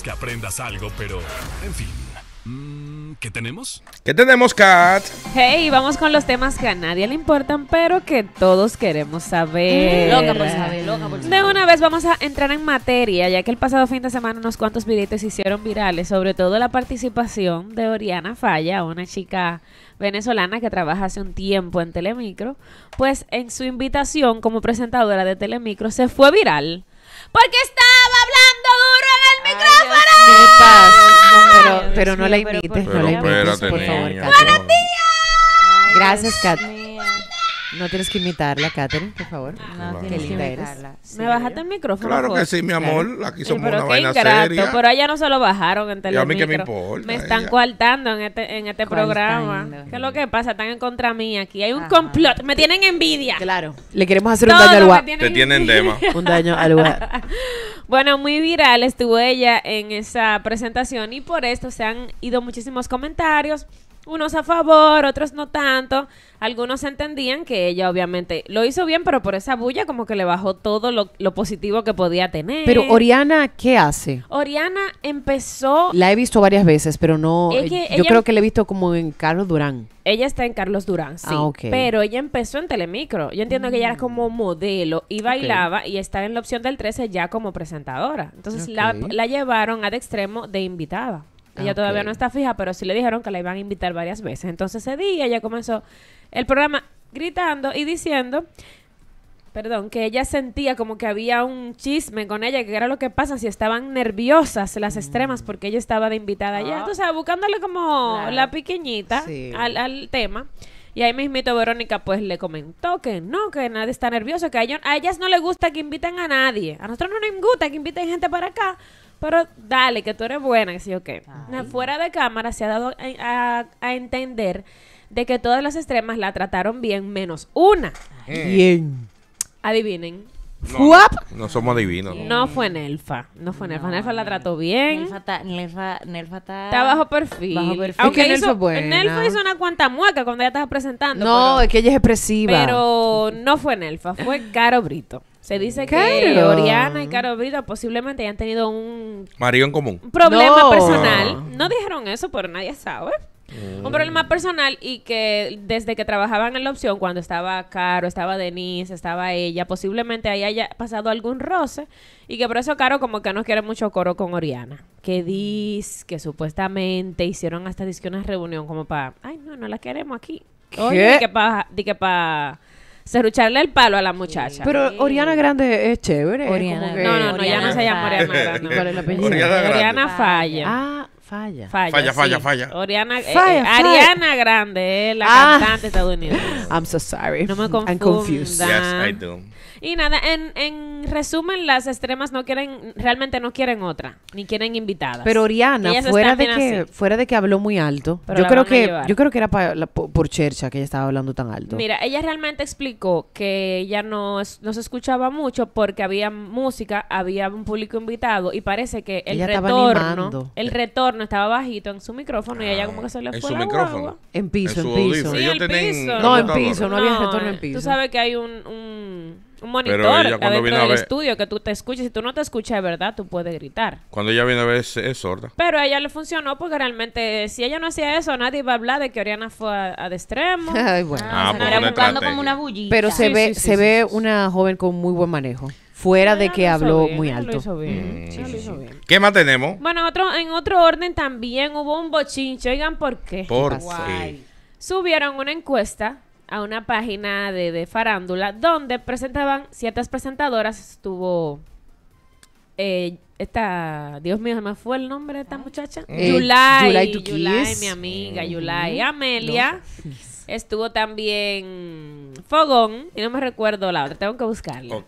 que aprendas algo, pero en fin. Mm, ¿Qué tenemos? ¿Qué tenemos, Kat? Hey, vamos con los temas que a nadie le importan, pero que todos queremos saber. Mm, loca por saber, De una vez vamos a entrar en materia, ya que el pasado fin de semana unos cuantos videitos se hicieron virales, sobre todo la participación de Oriana Falla, una chica venezolana que trabaja hace un tiempo en Telemicro, pues en su invitación como presentadora de Telemicro se fue viral. Porque estaba hablando duro micrófono! ¿Qué No, pero, pero no la imites, no la invites, por favor, Gracias, Kat. No tienes que imitarla, Katherine, por favor. No, tienes que imitarla. ¿Me bajaste el micrófono? Claro que sí, mi amor. Aquí somos una vaina seria. Pero allá no se lo bajaron en televisión. a mí que me importa. Me están coartando en este, en este programa. ¿Qué es lo que pasa? Están en contra mí aquí. Hay un complot. Me tienen envidia. Claro. Le queremos hacer un daño al guapo. Te tienen dema. un daño al bueno, muy viral estuvo ella en esa presentación y por esto se han ido muchísimos comentarios unos a favor, otros no tanto. Algunos entendían que ella obviamente lo hizo bien, pero por esa bulla como que le bajó todo lo, positivo que podía tener. Pero Oriana, ¿qué hace? Oriana empezó... La he visto varias veces, pero no... Eh, yo creo que la he visto como en Carlos Durán. Ella está en Carlos Durán, sí. Ah, pero ella empezó en Telemicro. Yo entiendo que ella era como mm. modelo y bailaba y está en la opción del 13 ya como presentadora. Entonces la, la llevaron al extremo de invitada. Ella ah, todavía no está fija, pero sí le dijeron que la iban a invitar varias veces. Entonces ese día ella comenzó el programa gritando y diciendo, perdón, que ella sentía como que había un chisme con ella, que era lo que pasa si estaban nerviosas las extremas mm. porque ella estaba de invitada allá. Ah. Entonces, buscándole como la pequeñita al, tema. Y ahí mismito Verónica pues le comentó que no, que nadie está nervioso, que a, ellos, a ellas no les gusta que inviten a nadie. A nosotros no nos gusta que inviten gente para acá pero dale, que tú eres buena, que sí o qué. Fuera de cámara se ha dado a, entender de que todas las extremas la trataron bien, menos una. Bien. Adivinen. No, somos divinos. No fue Nelfa. No fue Nelfa. Nelfa la trató bien. Nelfa está. Nelfa, Nelfa está bajo perfil. Bajo perfil. Aunque Nelfa, hizo, Nelfa hizo una cuanta mueca cuando ella estaba presentando. No, es que ella es expresiva. Pero no fue Nelfa, fue Caro Brito. Se dice que Oriana y Caro Brito posiblemente hayan tenido un. Marido en común. Un problema personal. No dijeron eso, pero nadie sabe. Mm. Un problema personal y que desde que trabajaban en la opción, cuando estaba Caro, estaba Denise, estaba ella, posiblemente ahí haya pasado algún roce y que por eso Caro como que no quiere mucho coro con Oriana. Que dice que supuestamente hicieron hasta que una reunión como para, ay, no, no la queremos aquí. Oye, di que para... cerrucharle el palo a la muchacha. Pero Oriana Grande es chévere. Oriana. No, no, ya no se llama Oriana Grande. Oriana, Falla. Ah, Falla. Falla, falla, falla, Oriana, eh, eh, Ariana Grande eh, la ah. cantante estadounidense. I'm so sorry. No me I'm confused. Yes, I do. Y nada, en resumen, las extremas no quieren, realmente no quieren otra, ni quieren invitadas. Pero Oriana, fuera de que, fuera de que habló muy alto, yo creo que, yo creo que era por Chercha que ella estaba hablando tan alto. Mira, ella realmente explicó que ella no, se escuchaba mucho porque había música, había un público invitado y parece que el retorno, el eh. retorno estaba bajito en su micrófono y ella como que se le ah, fue. En su micrófono. En piso, en, piso. en No, en piso, no, había retorno en piso. Tú sabes que hay un un monitor ella, adentro del estudio que tú te escuches. Si tú no te escuchas de verdad, tú puedes gritar. Cuando ella viene a ver, es, sorda. Pero a ella le funcionó porque realmente, si ella no hacía eso, nadie iba a hablar de que Oriana fue a, de extremo. Ay, buscando ah, ah, pues, como una bullita. Pero se ve, se ve una joven con muy buen manejo fuera de que habló muy alto. Mm. ¿Qué más tenemos? Bueno, otro, en otro orden también hubo un bochincho. Oigan, ¿por qué? ¿Por qué? Subieron una encuesta a una página de, de farándula donde presentaban ciertas presentadoras. Estuvo eh, esta, Dios mío, se me fue el nombre de esta muchacha. Eh, Yulai, mi amiga, mm. Yulai. Amelia. Estuvo también Fogón, y no me recuerdo la otra, tengo que buscarla.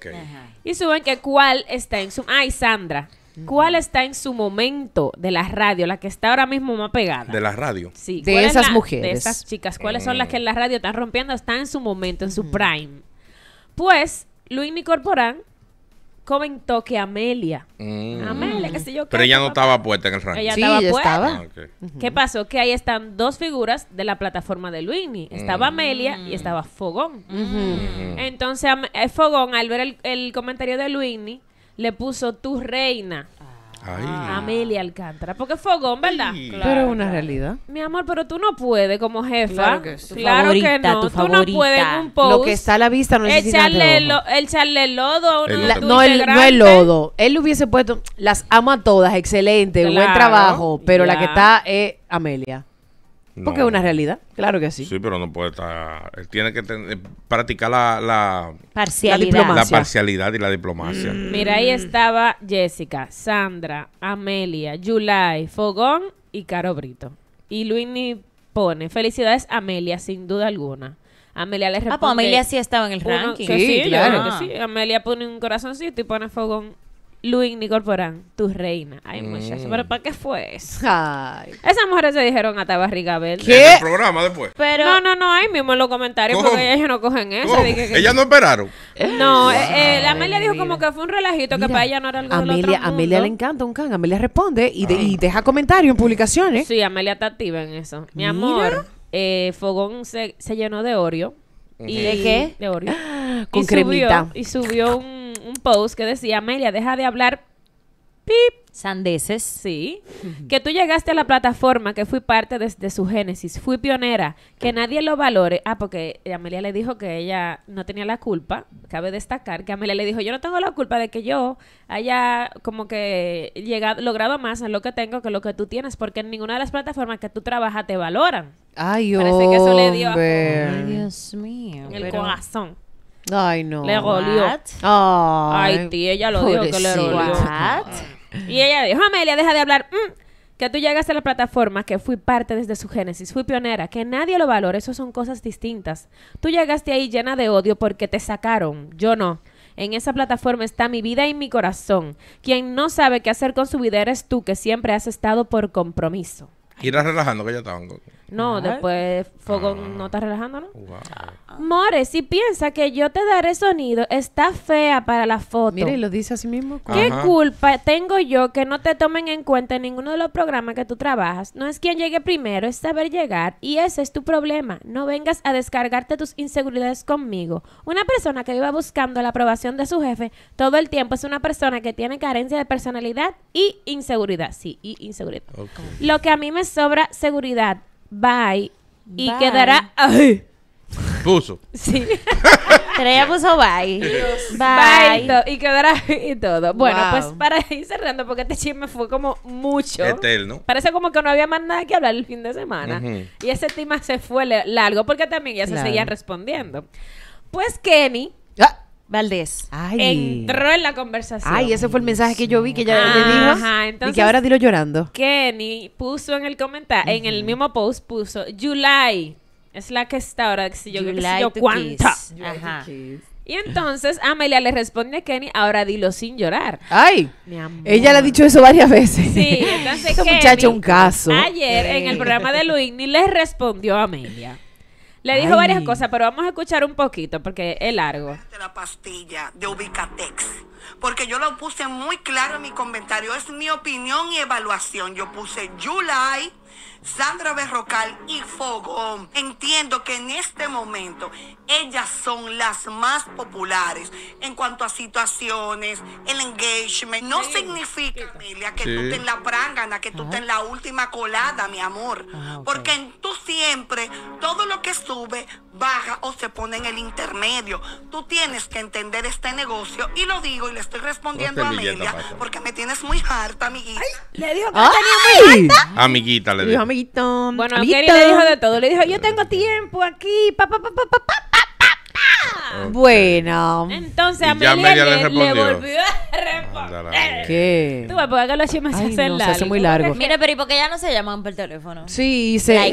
Y suben que cuál está en su... ay Sandra. ¿Cuál está en su momento de la radio, la que está ahora mismo más pegada? De la radio. Sí. De esas mujeres. De esas chicas. ¿Cuáles son las que en la radio están rompiendo? Están en su momento, en su prime. Pues, Luis Corporán comentó que Amelia. Mm. Amelia, qué sé yo. Pero ella no estaba puesta en el ranking. Ella estaba puesta. Ah, ¿Qué pasó? Que ahí están dos figuras de la plataforma de Luini. Estaba mm. Amelia y estaba Fogón. Entonces, eh, Fogón, al ver el, el comentario de Luini, le puso tu reina. Ah. Amelia Alcántara. Porque fogón, ¿verdad? Pero es una realidad. Mi amor, pero tú no puedes como jefa. Claro que, sí. claro que no. tú no puedes un post. Lo que está a la vista no es echarle, el echarle lodo a uno el, no, el, no el lodo. Él le hubiese puesto, las amo a todas, excelente, buen trabajo. Pero la que está es Amelia. Porque es una realidad, claro que sí. Sí, pero no puede estar. tiene que eh, practicar la, la, parcialidad. La, parcialidad y la diplomacia. Mm, mira, ahí estaba Jessica, Sandra, Amelia, July, Fogón y Caro Brito. Y Luini pone: Felicidades, Amelia, sin duda alguna. Amelia le responde. Ah, pues Amelia sí estaba en el ranking. sí, sí, claro. Que sí. Amelia pone un corazoncito y pone Fogón Luis Nicorporán, tu reina. Ay, mm. muchacho, pero ¿para qué fue eso? Ay. Esas mujeres se dijeron a Tabarrigabel. ¿Qué? el programa después. Pero, no, no, no, ahí mismo en los comentarios, porque ellas no cogen eso. Ellas no esperaron. No, eh, eh, Amelia dijo como que fue un relajito que para ella no era algo Amelia, otro Amelia le encanta un can, Amelia responde y, deja comentarios en publicaciones. Sí, Amelia está activa en eso. Mi amor, eh, Fogón se, llenó de Oreo. ¿Y de qué? De Oreo. Con cremita. y subió un post que decía, Amelia, deja de hablar pip. Sandeses. Sí. que tú llegaste a la plataforma, que fui parte desde de su génesis, fui pionera, que nadie lo valore. Ah, porque Amelia le dijo que ella no tenía la culpa. Cabe destacar que Amelia le dijo, yo no tengo la culpa de que yo haya como que llegado, logrado más en lo que tengo que lo que tú tienes, porque en ninguna de las plataformas que tú trabajas te valoran. Ay, Parece hombre. que Dios mío. el corazón. Ay, no. Le golió. Ay, tía, ella lo dijo que le golió. Y ella dijo, Amelia, deja de hablar. Mm, que tú llegaste a la plataforma, que fui parte desde su génesis, fui pionera, que nadie lo valora, eso son cosas distintas. Tú llegaste ahí llena de odio porque te sacaron, yo no. En esa plataforma está mi vida y mi corazón. Quien no sabe qué hacer con su vida eres tú, que siempre has estado por compromiso. Y relajando que ya estaban. No, después Fogón ah. no está relajando, ¿no? More, si piensa que yo te daré sonido, está fea para la foto. Mira, y lo dice así mismo. ¿Qué culpa tengo yo que no te tomen en cuenta en ninguno de los programas que tú trabajas? No es quien llegue primero, es saber llegar. Y ese es tu problema. No vengas a descargarte tus inseguridades conmigo. Una persona que iba buscando la aprobación de su jefe todo el tiempo es una persona que tiene carencia de personalidad y inseguridad. Sí, y inseguridad. Lo que a mí me sobra seguridad bye, y quedará... Puso. Sí. ella puso bye. Bye. bye. y, quedará y todo. Bueno, pues para ir cerrando, porque este chisme fue como mucho. Eterno. Parece como que no había más nada que hablar el fin de semana. Y ese tema se fue largo porque también ya se seguía seguían respondiendo. Pues Kenny. Ah. Valdés entró en la conversación. Ay, ese fue el mensaje que yo vi que ya le dijo. y que ahora dilo llorando. Kenny puso en el comentario, en el mismo post puso July. Es la que está ahora, que si yo, Y entonces Amelia le responde a Kenny, ahora dilo sin llorar. ¡Ay! Mi amor. Ella le ha dicho eso varias veces. Sí, entonces muchacho, un caso. Ayer en el programa de Luigny le respondió a Amelia. Le dijo varias cosas, pero vamos a escuchar un poquito porque es largo. La pastilla de Ubicatex, porque yo lo puse muy claro en mi comentario, es mi opinión y evaluación. Yo puse July Sandra Berrocal y Fogón. Entiendo que en este momento ellas son las más populares en cuanto a situaciones, el engagement. No significa, Amelia, que tú estés en la prangana, que tú estés en la última colada, mi amor. Ah, porque en Porque tú siempre, todo lo que sube baja o se pone en el intermedio. Tú tienes que entender este negocio y lo digo y le estoy respondiendo a Amelia porque me tienes muy harta, amiguita. le dijo que tenía muy harta. Amiguita le dijo. amiguito. Bueno, Amelia le dijo de todo. Le dijo, "Yo tengo tiempo aquí, pa pa pa pa pa pa." Bueno, entonces Amelia, Amelia le, volvió a responder. ¿Qué? Tú vas porque acá los chismes se no, Se hace muy largo. Mira, pero ¿y por qué ya no se llaman por teléfono? Sí, se. sí, hay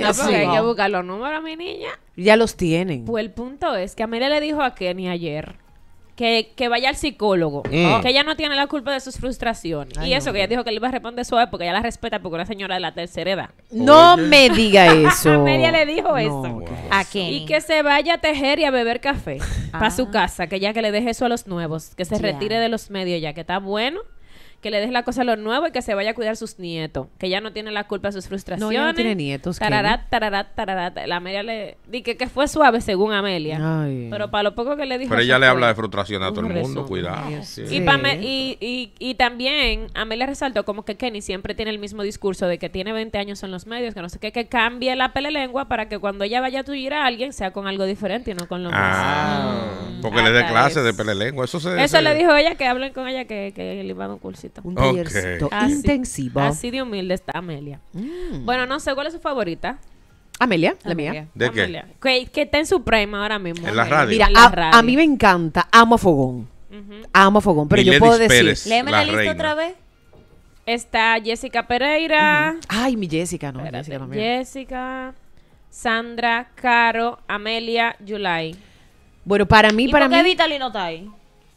que buscar los números, mi niña. Ya los tienen. Pues el punto es que Amelia le dijo a Kenny ayer que, vaya al psicólogo, mm. que ah. ella no tiene la culpa de sus frustraciones. y eso, que ella dijo que le iba a responder suave porque ella la respeta porque una señora de la tercera edad. No me diga eso. Amelia le dijo eso. ¿A Kenny. Y que se vaya a tejer y a beber café ah. para su casa, que ya que le deje eso a los nuevos, que se retire de los medios ya, que está bueno que le des la cosa a lo nuevo y que se vaya a cuidar sus nietos, que ya no tiene la culpa de sus frustraciones. No, no tiene nietos. Tararat, tararat, tararat, La Amelia le dije que fue suave según Amelia. Pero para lo poco que le dijo. Pero ella le habla de frustración a todo el mundo, cuidado. Y, y, también Amelia resaltó como que Kenny siempre tiene el mismo discurso de que tiene 20 años en los medios, que no sé qué, que cambie la pelelengua para que cuando ella vaya a tuir a alguien sea con algo diferente y no con lo ah, mismo. Porque le dé ah, clases de pelelengua. Eso, se, eso le dijo ella que hablen con ella que, que le van a un cursito. Un intensivo. Así de humilde está Amelia. Mm. Bueno, no sé cuál es su favorita. Amelia, la mía. ¿De qué? Que, está en su ahora mismo. En la radio. Mira, a, a, mí me encanta. Amo a Fogón. Amo Fogón. Pero yo puedo decir. Léeme la, lista otra vez. Está Jessica Pereira. Ay, mi Jessica, no. Jessica, Jessica, Sandra, Caro, Amelia, Yulai. Bueno, para mí, para ¿por qué mí. no está ahí?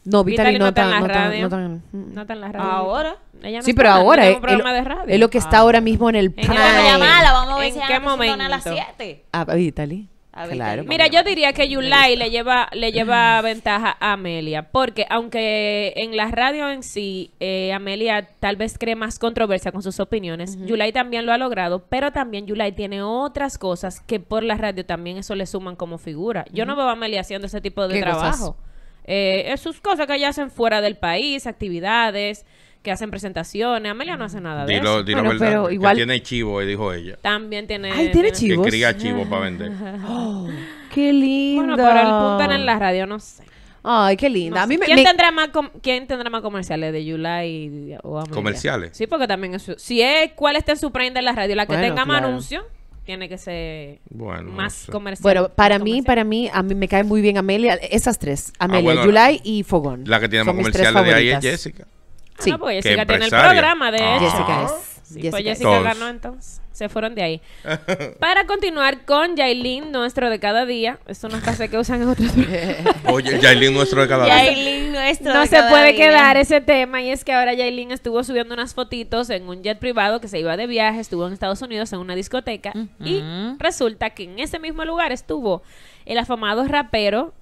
No, Vitali, no, está, en la radio. Mm. No está en la radio. Ahora. Ella no sí, pero ahora es, eh, es lo que está ah. ahora mismo en el plan. En vamos a ver qué momento. a las 7. Ah, Vitali. Claro, Mira, yo diría que Yulai le lleva, le lleva ventaja a Amelia, porque aunque en la radio en sí eh, Amelia tal vez cree más controversia con sus opiniones, Yulai también lo ha logrado, pero también Yulai tiene otras cosas que por la radio también eso le suman como figura. Yo no veo a Amelia haciendo ese tipo de trabajo. Eh, sus cosas que hacen fuera del país, actividades, que hacen presentaciones. Amelia no hace nada de eso. pero igual... tiene chivo, eh, dijo ella. También tiene... Ay, tiene chivos. Que cría chivos para vender. Oh, ¡Qué lindo! Bueno, pero el punto en la radio, no sé. Ay, qué linda. ¿Quién, Tendrá más ¿Quién tendrá más comerciales de Yula Amelia? ¿Comerciales? Sí, porque también es Si es cuál esté en su prenda en la radio, la que tenga más anuncios anuncio tiene que ser más comercial. Bueno, para mí, para mí, a mí me cae muy bien Amelia, esas tres, ah, Amelia, Yulai y Fogón. La que tiene más comercial de ahí es Jessica. Sí, ah, no, pues porque Jessica tiene el programa de ah. Jessica es pues ganó entonces. Se fueron de ahí. Para continuar con Yailin, nuestro de cada día. Es una que usan en otros Oye, Yailin, nuestro de cada día. No se puede quedar ese tema. Y es que ahora Yailin estuvo subiendo unas fotitos en un jet privado que se iba de viaje. Estuvo en Estados Unidos en una discoteca. Y resulta que en ese mismo lugar estuvo el afamado rapero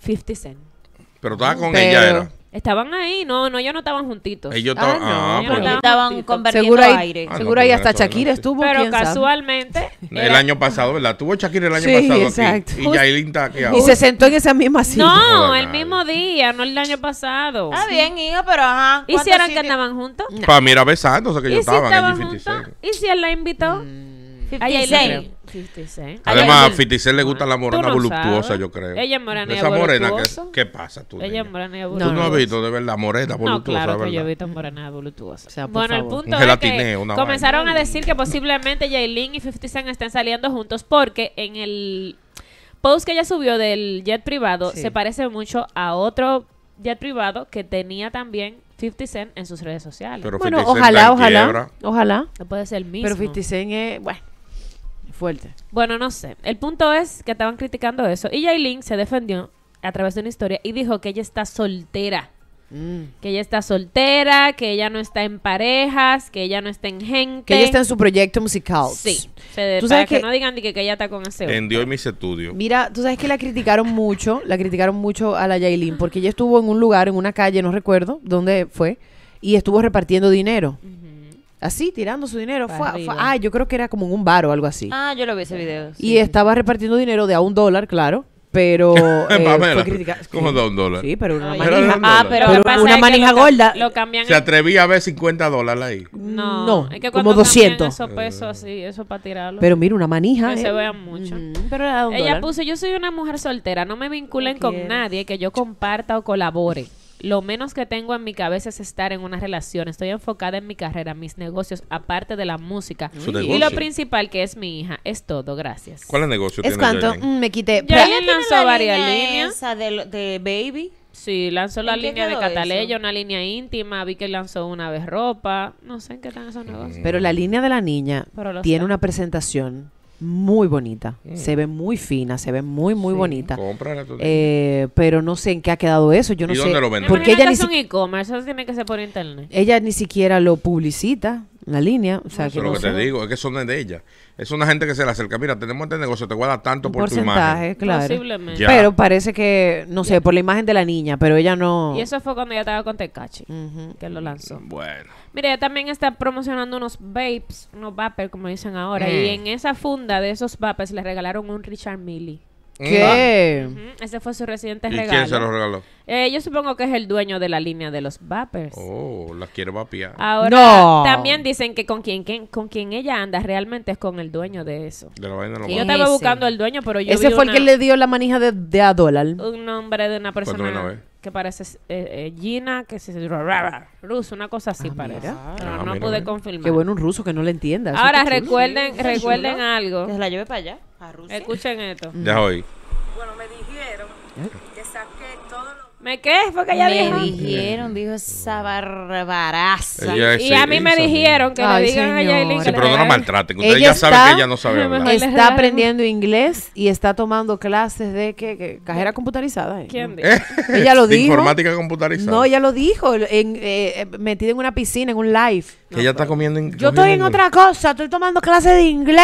50 Cent. Pero estaba con ella, era. Estaban ahí, no, no, ellos no estaban juntitos. Ellos estaban, ah, estaban aire. Ah, seguro ahí ah, pues hasta Shakira estuvo. Pero casualmente. El año pasado, ¿verdad? Tuvo Shakira el año pasado aquí. Y Yailin está Y se sentó en esa misma silla. No, el mismo día, no el año pasado. Ah, bien, hijo, pero ajá. y si que estaban juntos? Para mí era besándose que yo estaban, ¿Y si él la invitó? Mm. 56. Además, a Cent le gusta la morena voluptuosa, yo creo. Ella es morena Esa morena, que, ¿qué pasa tú? Ella es morena voluptuosa. Tú no has visto de verdad morena voluptuosa, No, claro que yo he visto morena voluptuosa. O sea, bueno, favor. el punto es que comenzaron a decir que posiblemente Jailin y 50 Cent están saliendo juntos porque en el post que ella subió del jet privado se parece mucho a otro jet privado que tenía también 50 Cent en sus redes sociales. Pero bueno, ojalá, ojalá, ojalá. Ojalá. No puede ser el mismo. Pero 50 Cent es, bueno. Bueno, no sé. El punto es que estaban criticando eso. Y Jailin se defendió a través de una historia y dijo que ella está soltera. Mm. Que ella está soltera, que ella no está en parejas, que ella no está en gente. Que ella está en su proyecto musical. Sí. ¿Tú sabes que, no digan que, que ella está con ese. En mis estudios. Mira, tú sabes que la criticaron mucho, la criticaron mucho a la Jailin porque ella estuvo en un lugar, en una calle, no recuerdo dónde fue, y estuvo repartiendo dinero así tirando su dinero. ah, yo creo que era como en un bar o algo así. Ah, yo lo vi ese video. y estaba repartiendo dinero de a un dólar, claro. Pero eh, menos. ¿Cómo a un dólar? Sí, pero una manija, ah, pero, pasa una manija gorda. se atrevía a ver 50 dólares ahí. No, no es que como 200. Esos pesos así, eso para tirarlo. Pero mira, una manija. Que se eh. vean mucho. pero era un Ella puso, yo soy una mujer soltera, no me vinculen con nadie que yo comparta o colabore. Lo menos que tengo en mi cabeza es estar en una relación. Estoy enfocada en mi carrera, mis negocios, aparte de la música. y lo principal que es mi hija. Es todo, gracias. ¿Cuál es el negocio? ¿Es cuánto? Mm, me quité. Ya lanzó varias líneas. de, de Baby. Sí, lanzó la línea de Cataleya, una línea íntima, vi que lanzó una vez ropa, no sé en qué están esos mm. negocios. Pero la línea de la niña tiene una presentación muy bonita. Mm. Se ve muy fina, se ve muy, muy bonita. Eh, pero no sé en qué ha quedado eso. Yo no sé. Porque ella ni e-commerce, Ella ni siquiera lo publicita la línea. O sea, que lo que te digo, es que son de ella. Es una gente que se le acerca. Mira, tenemos este negocio, te guarda tanto por tu imagen. claro. Posiblemente. Pero parece que, no sé, por la imagen de la niña, pero ella no. Y eso fue cuando ella estaba con Tecachi, que lo lanzó. Bueno. mira ella también está promocionando unos vapes, unos vapers, como dicen ahora. Y mm. en esa funda de esos vapes le regalaron un Richard Milley. ¿Qué? Ah. Ese fue su reciente regalo. quién se lo regaló? Eh, yo supongo que es el dueño de la línea de los vapers. Oh, la quiero vapear. Ahora, también dicen que con quien, con quien ella anda realmente es con el dueño de eso. Yo estaba buscando el dueño, pero yo Ese fue el que le dio la manija de, de Un nombre de una persona que parece eh, eh, Gina, que se ruso, una cosa así ah, parece. pero ah, no pude confirmar. Qué bueno un ruso que no le entienda. Ahora recuerden, recuerden algo. Que la lleve para allá. Escuchen esto. Ya hoy. Bueno, me dijeron que saqué todos lo. ¿Me qué? Porque ella me dijeron, dijo esa barbaraza. y a mí me dijeron que le digan señor. a Yailin. Sí, pero no la maltraten. Ustedes ya saben que ella no sabe hablar. Está aprendiendo inglés y está tomando clases de que, cajera computarizada. ¿eh? ¿Quién eh, dijo? ella lo dijo. informática computarizada. No, ella lo dijo. En, eh, metida en una piscina, en un live. Que ella está comiendo Yo estoy en otra cosa. Estoy tomando clases de inglés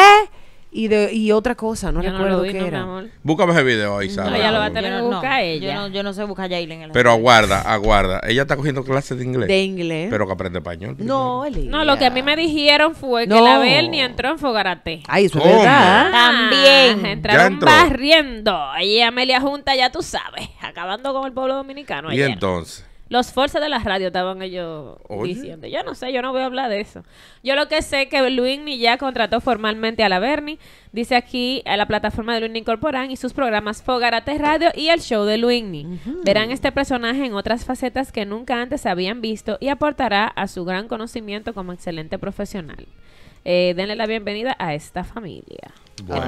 y de y otra cosa, no recuerdo qué era. Búscame ese video ahí, sabes ella lo va a tener no Yo no, yo no sé busca a Jalen. En pero aguarda, aguarda. Ella está cogiendo clases de inglés. De inglés. Pero que aprende español. No, No, lo que a mí me dijeron fue que la ni entró en Fogarate. Ay, eso También. entraron barriendo. Y Amelia Junta, ya tú sabes, acabando con el pueblo dominicano. Y entonces. Los forces de la radio estaban ellos diciendo. Yo no sé, yo no voy a hablar de eso. Yo lo que sé es que Luigni ya contrató formalmente a la Bernie. Dice aquí a la plataforma de Luigni Incorporan y sus programas Fogarate Radio y el show de Luigni. Verán este personaje en otras facetas que nunca antes habían visto y aportará a su gran conocimiento como excelente profesional. Eh, denle la bienvenida a esta familia. Bueno.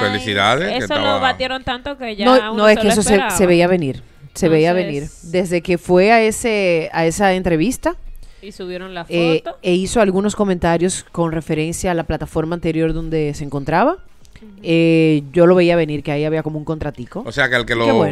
Felicidades. Eso lo batieron tanto que ya. No, es que eso se veía venir se veía venir. Desde que fue a, ese, a esa entrevista. Y subieron la eh, foto. e hizo algunos comentarios con referencia a la plataforma anterior donde se encontraba. Eh, yo lo veía venir, que ahí había como un contratico. O sea, que al que lo,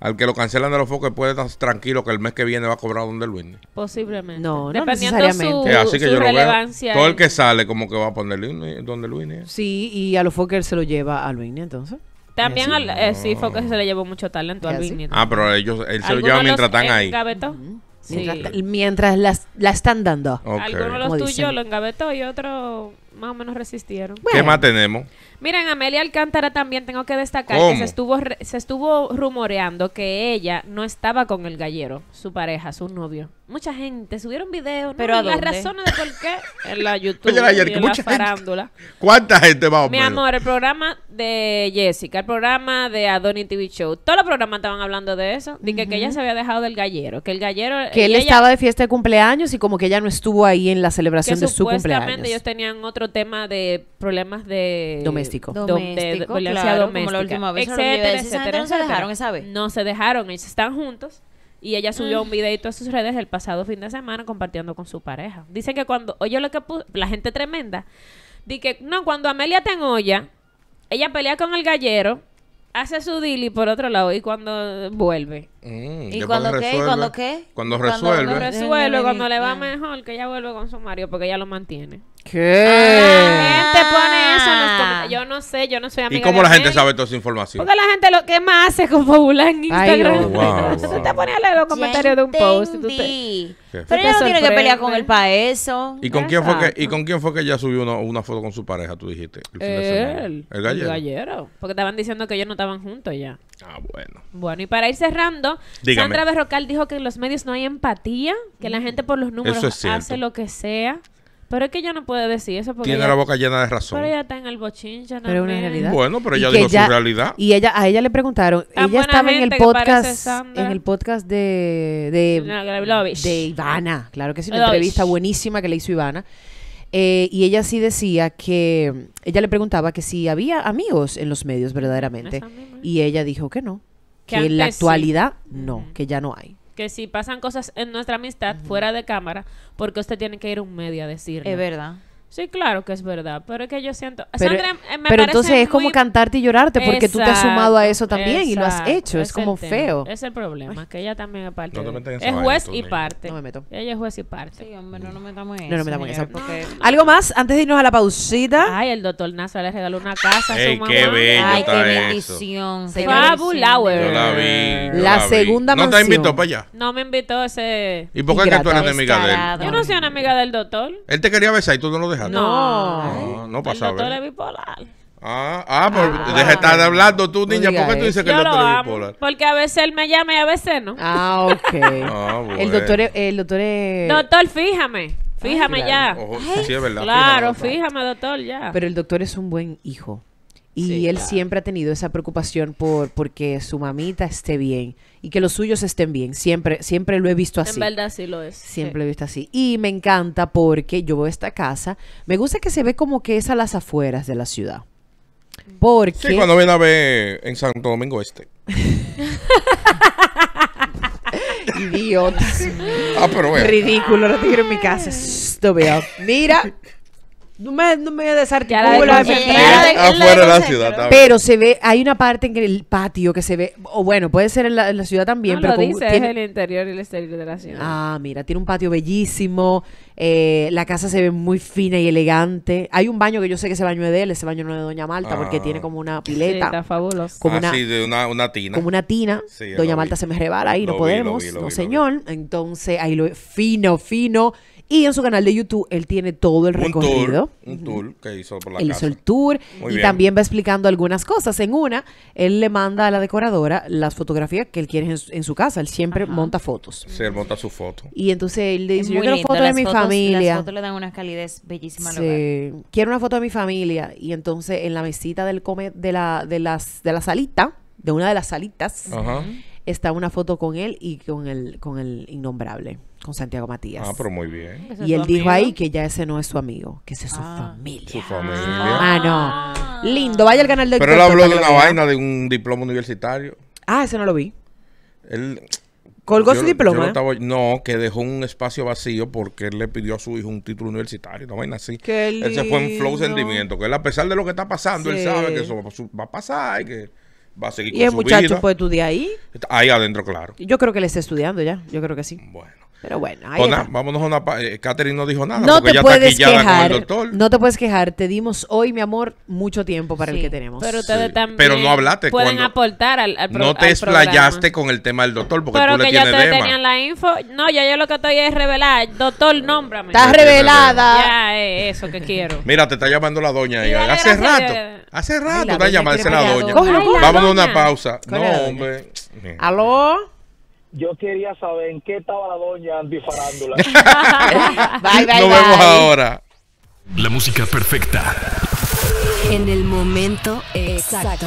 al que lo cancelan de los focos puede estar tranquilo que el mes que viene va a cobrar donde Luis. Posiblemente. No, no necesariamente. Eh, así que yo lo veo, Todo el que sale como que va a poner donde Luis. Sí, y a los focos se lo lleva a Luis, entonces. También eh, sí, al, que se le llevó mucho talento al Big Ah, pero ellos, él se lo lleva mientras están eh, ahí. Sí. Mientras, la están dando. Okay. Algunos los tuyos lo engavetó y otro más o menos resistieron. ¿Qué más tenemos? Miren, Amelia Alcántara también tengo que destacar que se estuvo, se estuvo rumoreando que ella no estaba con el gallero, su pareja, su novio. Mucha gente subieron videos, pero las razones de por qué en la YouTube mucha ¿Cuánta gente va a Mi amor, el programa de Jessica, el programa de Adonis TV Show, todos los programas estaban hablando de eso, de que, ella se había dejado del gallero, que el gallero que él ella, estaba de fiesta de cumpleaños y como que ella no estuvo ahí en la celebración de su cumpleaños. Supuestamente ellos tenían otro tema de problemas de doméstico, doméstico como la última vez no se dejaron esa No se dejaron, ellos están juntos y ella subió un videito a sus redes el pasado fin de semana compartiendo con su pareja. dicen que cuando oye lo que puso, la gente tremenda, di que no cuando Amelia te enoja ella pelea con el gallero, hace su dili por otro lado y cuando vuelve Mm, ¿Y cuando, qué? ¿Y cuando qué? Cuando resuelve. Cuando resuelve, cuando le va mejor, que ella vuelve con su marido porque ella lo mantiene. ¿Qué? pone eso Yo no sé, yo no soy amiga. ¿Y cómo la gente sabe toda esa información? Porque la gente lo que más hace con popular en Instagram. Ay, te leer los comentarios de un post. Y tú Pero ella tiene que pelear con el para eso. ¿Y con, quién fue que, ¿Y con quién fue que ella subió una, foto con su pareja, tú dijiste? El, el gallero. El gallero. Porque estaban diciendo que ellos no estaban juntos ya. Ah, bueno. Bueno, y para ir cerrando, Sandra Berrocal dijo que en los medios no hay empatía, que la mm. gente por los números hace lo que sea. Pero es que ella no puede decir eso porque tiene la boca llena de razón. Pero ella está en el ya no Pero una realidad. Bueno, pero ella dijo su realidad. Y ella a ella le preguntaron, ella estaba en el podcast en el podcast de de, Ivana, claro que es una entrevista buenísima que le hizo Ivana. Eh, y ella sí decía que, ella le preguntaba que si había amigos en los medios verdaderamente. Y ella dijo que no. Que, en la actualidad no, que ya no hay. Que si pasan cosas en nuestra amistad fuera de cámara, porque usted tiene que ir a un medio a decirlo. Es verdad. Sí, claro que es verdad, pero es que yo siento... Pero, eh, entonces es como cantarte y llorarte porque tú te has sumado a eso también y lo has hecho, es, como feo. Es el problema, que ella también es parte. es juez y parte. No me meto. Ella es juez y parte. Sí, hombre, no nos metamos en no, eso. No, metamos en eso. Algo más, antes de irnos a la pausita. Ay, el doctor Nasa le regaló una casa a su mamá. Ay, qué bendición. Fabulauer. la vi. la, segunda mansión. ¿No te invitó para allá? No me invitó ese... ¿Y por qué tú eres enemiga de él? Yo no soy una amiga del doctor. Él te quería besar y tú no lo dejaste. No, no, pasa pasaba. doctor es bipolar. Ah, ah, ah deja estar hablando tú, niña. ¿Por qué tú dices que el doctor es bipolar? Porque a veces él me llama y a veces no. Ah, ok. Ah, el doctor es, el doctor es... Doctor, fíjame. Fíjame ya. sí, es verdad. Claro, fíjame, doctor, ya. Pero el doctor es un buen hijo. Y él siempre ha tenido esa preocupación por porque su mamita esté bien y que los suyos estén bien. Siempre, siempre lo he visto así. En verdad sí lo es. Siempre lo he visto así. Y me encanta porque yo veo esta casa. Me gusta que se ve como que es a las afueras de la ciudad. Mm. Porque. Sí, cuando ven a ver en Santo Domingo Este. Idiota Ah, pero Ridículo, no te quiero en mi casa. Mira, no me, no me desarticulo. De afuera de la ciudad Pero se ve, hay una parte en el patio que se ve, o bueno, puede ser en la, ciudad también. No, pero lo dice, es el interior y el exterior de la ciudad. Ah, mira, tiene un patio bellísimo, eh, la casa se ve muy fina y elegante. Hay un baño que yo sé que ese baño es de él, ese baño no es de Doña Malta porque ah. tiene como una pileta. Como ah, una, de tina. Como una tina. Doña Malta se me rebala ahí, no podemos, no señor. Entonces, ahí lo fino, fino. Y en su canal de YouTube él tiene todo el recorrido. un tour que hizo por la casa. hizo el tour y también va explicando algunas cosas. En una, él le manda a la decoradora las fotografías que él quiere en, su casa. Él siempre monta fotos. Sí, él monta su foto. Y entonces él dice, yo quiero fotos de mi familia. Las fotos le dan una calidez bellísima Quiero una foto de mi familia. Y entonces en la mesita del come, de, la, las, de la salita, de una de las salitas, está una foto con él y con el, con el innombrable con Santiago Matías. Ah, pero muy bien. Y él dijo ahí que ya ese no es su amigo, que ese es su ah. familia. Su ah. familia. Ah, no. Lindo, vaya al canal de Pero él habló de una vaina de un diploma universitario. Ah, ese no lo vi. Él colgó su diploma. No, que dejó un espacio vacío porque él le pidió a su hijo un título universitario, una vaina así. Qué Él se fue en flow sentimiento, que él a pesar de lo que está pasando, él sabe que eso va a pasar y que va a seguir. Y el muchacho puede estudiar ahí. Ahí adentro, claro. Yo creo que le está estudiando ya, yo creo que sí. Bueno. Pero bueno, ahí pues vámonos a una. pausa. Eh, Catherine no dijo nada. No porque te ya puedes está quejar. Con el doctor. No te puedes quejar. Te dimos hoy, mi amor, mucho tiempo para el que tenemos. Pero ustedes también. no hablaste. Pueden aportar al, al No te explayaste con el tema del doctor porque tú le tienes ya te tenían la info. No, ya yo lo que estoy es revelar. Doctor, nómbrame. Estás revelada. Ya, es eh, eso que quiero. Mira, te está llamando la doña. Ahí. Hace rato. Hace rato está llamándose la doña. Vámonos a una pausa. No, hombre. ¿Aló? yo quería saber en qué estaba la doña antifarándula. bye, Nos vemos ahora. La música perfecta. En el momento exacto.